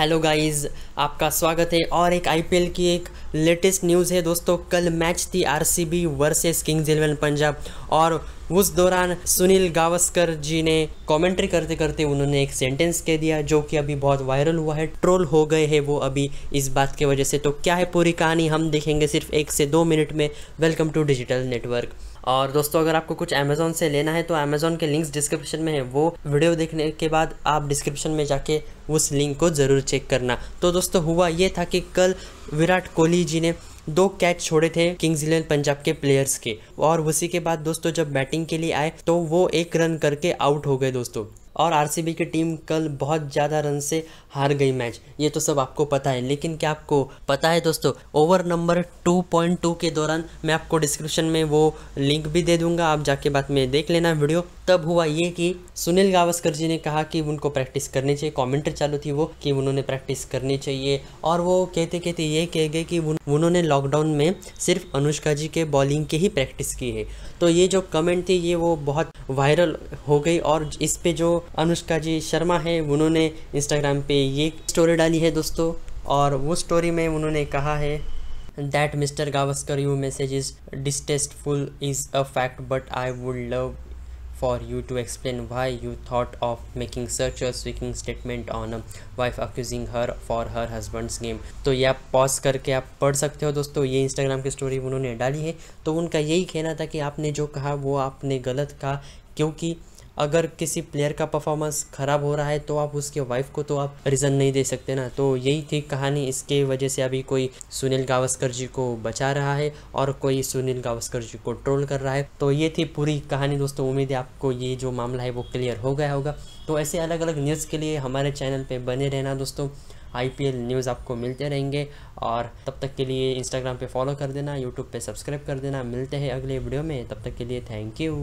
hello guys आपका स्वागत है और एक आईपीएल की एक लेटेस्ट न्यूज़ है दोस्तों कल मैच थी RCB versus Kings Eleven Punjab और उस दौरान सुनील गावस्कर जी ने कमेंट्री करते करते उन्होंने एक सेंटेंस कह दिया जो कि अभी बहुत वायरल हुआ है ट्रोल हो गए हैं वो अभी इस बात की वजह से तो क्या है पूरी कहानी हम देखेंगे सिर्फ एक से दो मिनट में वेलकम टू डिजिटल नेटवर्क और दोस्तों अगर आपको कुछ अमेज़ोन से लेना है तो अमेज़ोन के लिंक्स डिस्क्रिप्शन में है वो वीडियो देखने के बाद आप डिस्क्रिप्शन में जाके उस लिंक को ज़रूर चेक करना तो दोस्तों हुआ ये था कि कल विराट कोहली जी ने दो कैच छोड़े थे किंग्स इलेवन पंजाब के प्लेयर्स के और उसी के बाद दोस्तों जब बैटिंग के लिए आए तो वो एक रन करके आउट हो गए दोस्तों और आरसीबी की टीम कल बहुत ज़्यादा रन से हार गई मैच ये तो सब आपको पता है लेकिन क्या आपको पता है दोस्तों ओवर नंबर 2.2 के दौरान मैं आपको डिस्क्रिप्शन में वो लिंक भी दे दूंगा आप जाके बाद में देख लेना वीडियो तब हुआ ये कि सुनील गावस्कर जी ने कहा कि उनको प्रैक्टिस करनी चाहिए कमेंटर चालू थी वो कि उन्होंने प्रैक्टिस करनी चाहिए और वो कहते कहते ये कह गए कि उन्होंने लॉकडाउन में सिर्फ अनुष्का जी के बॉलिंग की ही प्रैक्टिस की है तो ये जो कमेंट थी ये वो बहुत वायरल हो गई और इस पर जो अनुष्का जी शर्मा है उन्होंने इंस्टाग्राम पे ये स्टोरी डाली है दोस्तों और वो स्टोरी में उन्होंने कहा है that Mister Gavaskar your message is distasteful is a fact but I would love for you to explain why you thought of making सर्च और speaking statement on wife accusing her for her husband's game तो ये आप pause करके आप पढ़ सकते हो दोस्तों ये इंस्टाग्राम की स्टोरी उन्होंने डाली है तो उनका यही कहना था कि आपने जो कहा वो आपने गलत कहा क्योंकि अगर किसी प्लेयर का परफॉर्मेंस ख़राब हो रहा है तो आप उसके वाइफ को तो आप रीज़न नहीं दे सकते ना तो यही थी कहानी इसके वजह से अभी कोई सुनील गावस्कर जी को बचा रहा है और कोई सुनील गावस्कर जी को ट्रोल कर रहा है तो ये थी पूरी कहानी दोस्तों उम्मीद है आपको ये जो मामला है वो क्लियर हो गया होगा तो ऐसे अलग अलग न्यूज़ के लिए हमारे चैनल पर बने रहना दोस्तों आई न्यूज़ आपको मिलते रहेंगे और तब तक के लिए इंस्टाग्राम पर फॉलो कर देना यूट्यूब पर सब्सक्राइब कर देना मिलते हैं अगले वीडियो में तब तक के लिए थैंक यू